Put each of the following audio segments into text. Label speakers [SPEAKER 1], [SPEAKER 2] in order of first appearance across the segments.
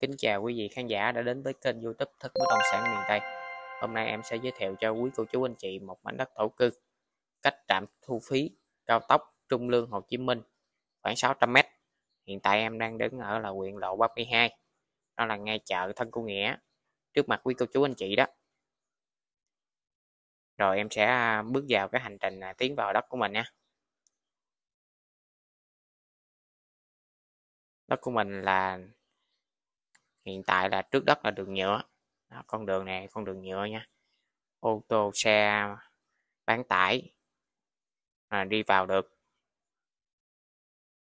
[SPEAKER 1] Kính chào quý vị khán giả đã đến với kênh youtube Thức Bất Động Sản Miền Tây Hôm nay em sẽ giới thiệu cho quý cô chú anh chị một mảnh đất thổ cư Cách trạm thu phí cao tốc Trung Lương Hồ Chí Minh khoảng 600m Hiện tại em đang đứng ở là huyện lộ 32 Đó là ngay chợ Thân Cô Nghĩa Trước mặt quý cô chú anh chị đó Rồi em sẽ à, bước vào cái hành trình à, tiến vào đất của mình nha Đất của mình là hiện tại là trước đất là đường nhựa đó, con đường này con đường nhựa nha ô tô xe bán tải à, đi vào được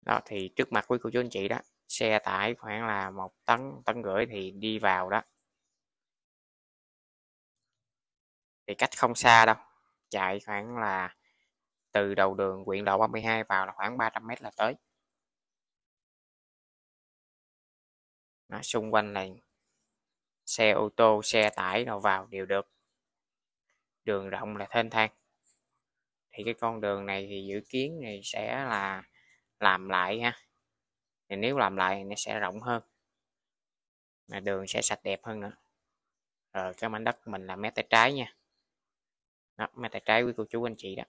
[SPEAKER 1] đó thì trước mặt quý cô chú anh chị đó xe tải khoảng là một tấn tấn rưỡi thì đi vào đó thì cách không xa đâu chạy khoảng là từ đầu đường quyện lộ 32 vào là khoảng 300 mét là tới Đó, xung quanh là xe ô tô xe tải nào vào đều được đường rộng là thênh thang thì cái con đường này thì dự kiến thì sẽ là làm lại ha thì nếu làm lại thì nó sẽ rộng hơn mà đường sẽ sạch đẹp hơn nữa rồi cái mảnh đất mình là mé tay trái nha đó, mé tay trái quý cô chú anh chị đó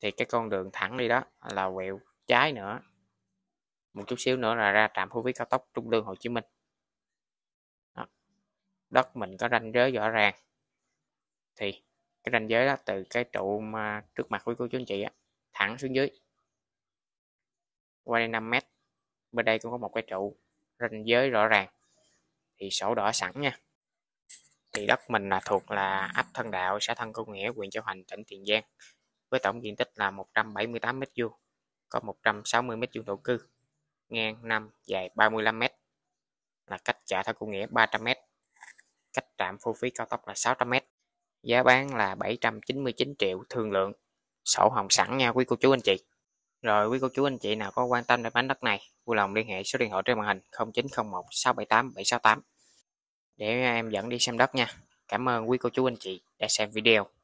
[SPEAKER 1] thì cái con đường thẳng đi đó là quẹo trái nữa một chút xíu nữa là ra trạm thu phí cao tốc trung lương hồ chí minh đó. đất mình có ranh giới rõ ràng thì cái ranh giới đó từ cái trụ mà trước mặt quý cô chú anh chị á, thẳng xuống dưới qua đây 5 mét bên đây cũng có một cái trụ ranh giới rõ ràng thì sổ đỏ sẵn nha thì đất mình là thuộc là ấp Thân Đạo, xã Thân Công Nghĩa, huyện Châu Thành, tỉnh Tiền Giang với tổng diện tích là 178 m vuông có 160 m vuông thổ cư ngang 5 dài 35m là cách trả theo cung nghĩa 300m cách trạm thu phí cao tốc là 600m giá bán là 799 triệu thương lượng sổ hồng sẵn nha quý cô chú anh chị rồi quý cô chú anh chị nào có quan tâm đến bán đất này vui lòng liên hệ số điện thoại trên màn hình 0901 678 768 để em dẫn đi xem đất nha cảm ơn quý cô chú anh chị đã xem video